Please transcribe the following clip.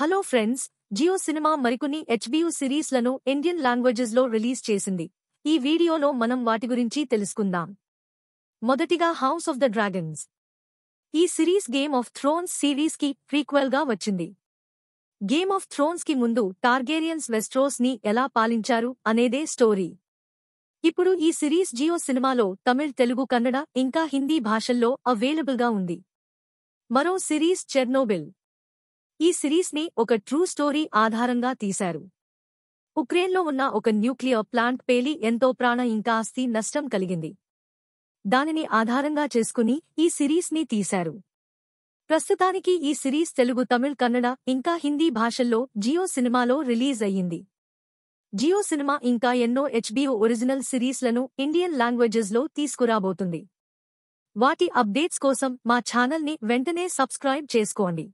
hello friends Jio cinema మరికొన్ని series సిరీస్లను Indian లాంగ్వేజెస్లో రిలీజ్ చేసింది ఈ వీడియోలో మనం వాటి గురించి తెలుసుకుందాం మొదటిగా హౌస్ ఆఫ్ ద డ్రాగన్స్ ఈ series game of thrones series సిరీస్కి ప్రీక్వెల్గా వచ్చింది గేమ్ ఆఫ్ థ్రోన్స్ కి ముందు టార్గేరియన్స్ వెస్ట్రోస్ని ఎలా పాలించారు అనేదే స్టోరీ ఇప్పుడు ఈ సిరీస్ జియో సినిమాలో తమిళ్ తెలుగు కన్నడ ఇంకా హిందీ భాషల్లో అవైలబుల్గా ఉంది మరో సిరీస్ చెర్నోబిల్ ఈ సిరీస్ని ఒక ట్రూ స్టోరీ ఆధారంగా తీశారు ఉక్రెయిన్లో ఉన్న ఒక న్యూక్లియర్ ప్లాంట్ పేలి ఎంతో ప్రాణ ఇంకా ఆస్తి నష్టం కలిగింది దానిని ఆధారంగా చేసుకుని ఈ సిరీస్ని తీశారు ప్రస్తుతానికి ఈ సిరీస్ తెలుగు తమిళ్ కన్నడ ఇంకా హిందీ భాషల్లో జియో సినిమాలో రిలీజ్ అయ్యింది జియో సినిమా ఇంకా ఎన్నో హెచ్బిఓ ఒరిజినల్ సిరీస్లను ఇండియన్ లాంగ్వేజెస్లో తీసుకురాబోతుంది వాటి అప్డేట్స్ కోసం మా ఛానల్ని వెంటనే సబ్స్క్రైబ్ చేసుకోండి